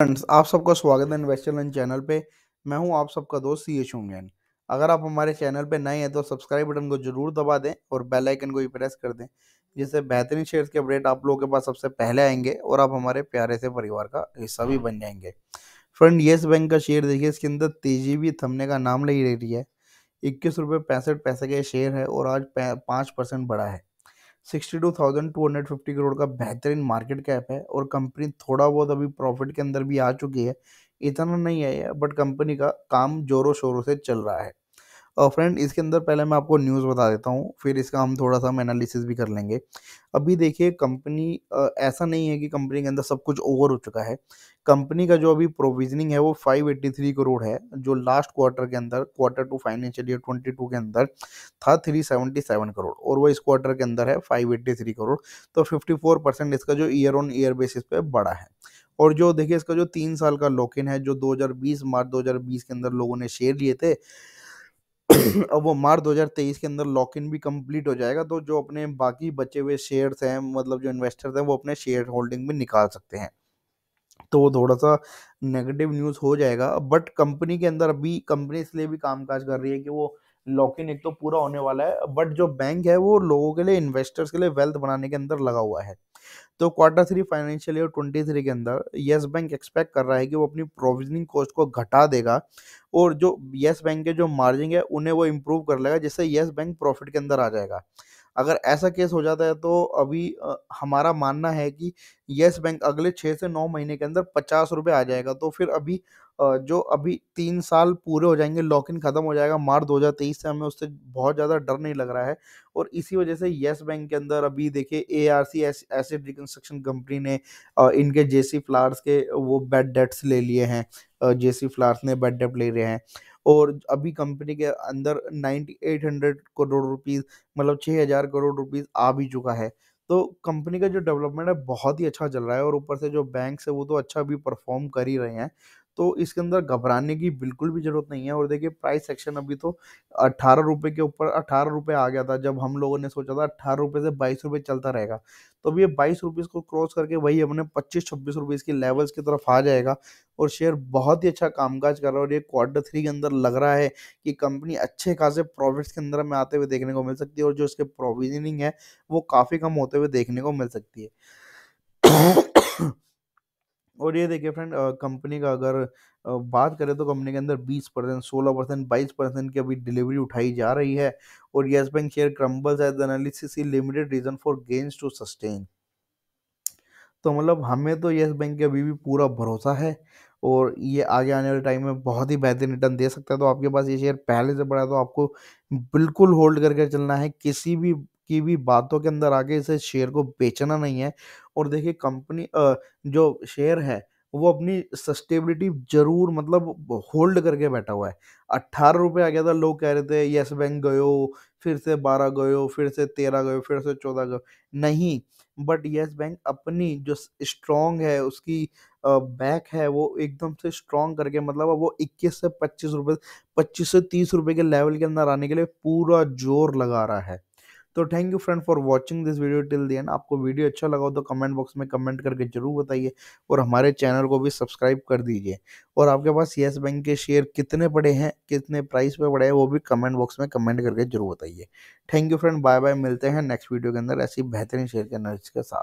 friends आप सबका स्वागत है इन्वेस्टर लर्न चैनल पे मैं हूं आप सबका दोस्त सी एच अगर आप हमारे चैनल पे नए हैं तो सब्सक्राइब बटन को जरूर दबा दें और बेल आइकन को भी प्रेस कर दें जिससे बेहतरीन शेयर्स के अपडेट आप लोगों के पास सबसे पहले आएंगे और आप हमारे प्यारे से परिवार का हिस्सा भी बन जाएंगे फ्रेंड येस बैंक का शेयर देखिए इसके अंदर तेजी भी थमने का नाम नहीं ले रही है इक्कीस रुपये पैंसठ पैसे का शेयर है और आज पाँच परसेंट बढ़ा है 62,250 करोड़ का बेहतरीन मार्केट कैप है और कंपनी थोड़ा बहुत अभी प्रॉफिट के अंदर भी आ चुकी है इतना नहीं है बट कंपनी का काम जोरों शोरों से चल रहा है फ्रेंड इसके अंदर पहले मैं आपको न्यूज़ बता देता हूँ फिर इसका हम थोड़ा सा हम एनालिसिस भी कर लेंगे अभी देखिए कंपनी ऐसा नहीं है कि कंपनी के अंदर सब कुछ ओवर हो चुका है कंपनी का जो अभी प्रोविजनिंग है वो 583 करोड़ है जो लास्ट क्वार्टर के अंदर क्वार्टर टू फाइनेंशियल ईयर 22 के अंदर था 377 करोड़ और वो इस क्वार्टर के अंदर है 583 करोड़ तो 54 परसेंट इसका जो ईयर ऑन ईयर बेसिस पे बड़ा है और जो देखिए इसका जो तीन साल का लॉक इन है जो 2020 मार्च 2020 के अंदर लोगों ने शेयर लिए थे अब वो मार्च 2023 के अंदर लॉक इन भी कंप्लीट हो जाएगा तो जो अपने बाकी बचे हुए शेयर्स हैं मतलब जो इन्वेस्टर्स हैं वो अपने शेयर होल्डिंग भी निकाल सकते हैं तो वो थोड़ा सा नेगेटिव न्यूज़ हो जाएगा बट कंपनी के अंदर अभी कंपनी इसलिए भी कामकाज कर रही है कि वो लॉक इन एक तो पूरा होने वाला है बट जो बैंक है वो लोगों के लिए इन्वेस्टर्स के लिए वेल्थ बनाने के अंदर लगा हुआ है तो quarter three financial year twenty three के अंदर येस बैंक एक्सपेक्ट कर रहा है कि वो अपनी प्रोविजनिंग कॉस्ट को घटा देगा और जो येस बैंक के जो मार्जिन है उन्हें वो इम्प्रूव कर लेगा जिससे येस बैंक प्रॉफिट के अंदर आ जाएगा अगर ऐसा केस हो जाता है तो अभी हमारा मानना है कि येस बैंक अगले छः से नौ महीने के अंदर पचास रुपये आ जाएगा तो फिर अभी जो अभी तीन साल पूरे हो जाएंगे लॉक इन ख़त्म हो जाएगा मार्च दो हजार तेईस से हमें उससे बहुत ज़्यादा डर नहीं लग रहा है और इसी वजह से येस बैंक के अंदर अभी देखिए A R C asset reconstruction company ने इनके जे सी फ्लावर्स के वो बैड डेट्स ले लिए हैं जे सी फ्लावर्स ने बैड डेट ले रहे हैं और अभी कंपनी के अंदर ninety eight hundred crore rupees मतलब छः हज़ार करोड़ रुपीज़ आ भी चुका है तो कंपनी का जो डेवलपमेंट है बहुत ही अच्छा चल रहा है और ऊपर से जो बैंक्स है वो तो अच्छा भी परफॉर्म कर ही रहे हैं तो इसके अंदर घबराने की बिल्कुल भी ज़रूरत नहीं है और देखिए प्राइस सेक्शन अभी तो अट्ठारह रुपये के ऊपर अट्ठारह रुपये आ गया था जब हम लोगों ने सोचा था अट्ठारह रुपये से बाईस रुपये चलता रहेगा तो अभी ये बाईस रुपीज़ को क्रॉस करके वही अपने पच्चीस छब्बीस रुपीज़ की लेवल्स की तरफ आ जाएगा और शेयर बहुत ही अच्छा कामकाज कर रहा है और ये क्वार्टर थ्री के अंदर लग रहा है कि कंपनी अच्छे खासे प्रॉफिट्स के अंदर में आते हुए देखने को मिल सकती है और जो इसके प्रोविजनिंग है वो काफ़ी कम होते हुए देखने को मिल सकती है और ये देखिए फ्रेंड कंपनी का अगर बात करें तो कंपनी के अंदर 20 परसेंट सोलह परसेंट बाईस परसेंट की अभी डिलीवरी उठाई जा रही है और Yes Bank share crumbles as analysis limited reason for gains to sustain तो मतलब हमें तो येस बैंक के अभी भी पूरा भरोसा है और ये आगे आने वाले टाइम में बहुत ही बेहतरीन रिटर्न दे सकता है तो आपके पास ये शेयर पहले से बढ़ा है तो आपको बिल्कुल होल्ड करके चलना है किसी भी की भी बातों के अंदर आके इसे शेयर को बेचना नहीं है और देखिए कंपनी जो शेयर है वो अपनी सस्टेबिलिटी जरूर मतलब होल्ड करके बैठा हुआ है अट्ठारह रुपये आ गया था लोग कह रहे थे येस बैंक गयो फिर से बारह गयो फिर से तेरह गयो फिर से चौदह गयो नहीं बट येस बैंक अपनी जो स्ट्रॉन्ग है उसकी बैक है वो एकदम से स्ट्रॉन्ग करके मतलब वो इक्कीस से पच्चीस रुपए पच्चीस से तीस रुपये के लेवल के अंदर आने के लिए पूरा जोर लगा रहा है तो thank you friend for watching this video till the end आपको वीडियो अच्छा लगा हो तो कमेंट बॉक्स में कमेंट करके जरूर बताइए और हमारे चैनल को भी सब्सक्राइब कर दीजिए और आपके पास येस बैंक के शेयर कितने पड़े हैं कितने प्राइस पे पड़े हैं वो भी कमेंट बॉक्स में कमेंट करके जरूर बताइए thank you friend bye bye मिलते हैं नेक्स्ट वीडियो के अंदर ऐसी बेहतरीन शेयर के नर्स के साथ